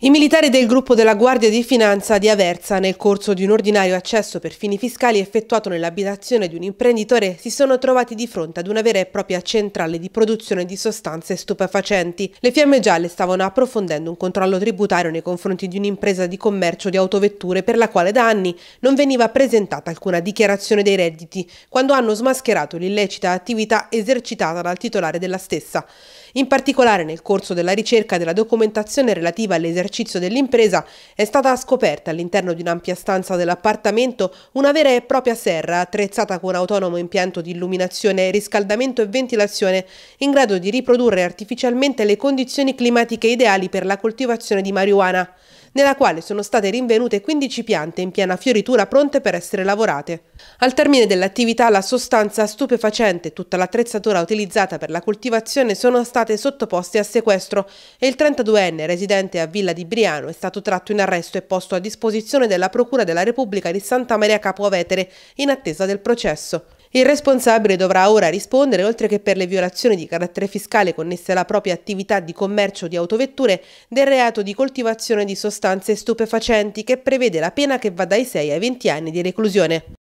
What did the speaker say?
I militari del gruppo della Guardia di Finanza di Aversa, nel corso di un ordinario accesso per fini fiscali effettuato nell'abitazione di un imprenditore, si sono trovati di fronte ad una vera e propria centrale di produzione di sostanze stupefacenti. Le fiamme gialle stavano approfondendo un controllo tributario nei confronti di un'impresa di commercio di autovetture per la quale da anni non veniva presentata alcuna dichiarazione dei redditi, quando hanno smascherato l'illecita attività esercitata dal titolare della stessa. In particolare, nel corso della ricerca della documentazione relativa all'esercizio esercizio dell'impresa, è stata scoperta all'interno di un'ampia stanza dell'appartamento una vera e propria serra attrezzata con autonomo impianto di illuminazione, riscaldamento e ventilazione, in grado di riprodurre artificialmente le condizioni climatiche ideali per la coltivazione di marijuana nella quale sono state rinvenute 15 piante in piena fioritura pronte per essere lavorate. Al termine dell'attività la sostanza stupefacente e tutta l'attrezzatura utilizzata per la coltivazione sono state sottoposte a sequestro e il 32enne residente a Villa di Briano è stato tratto in arresto e posto a disposizione della Procura della Repubblica di Santa Maria Capua Vetere in attesa del processo. Il responsabile dovrà ora rispondere, oltre che per le violazioni di carattere fiscale connesse alla propria attività di commercio di autovetture, del reato di coltivazione di sostanze stupefacenti che prevede la pena che va dai 6 ai 20 anni di reclusione.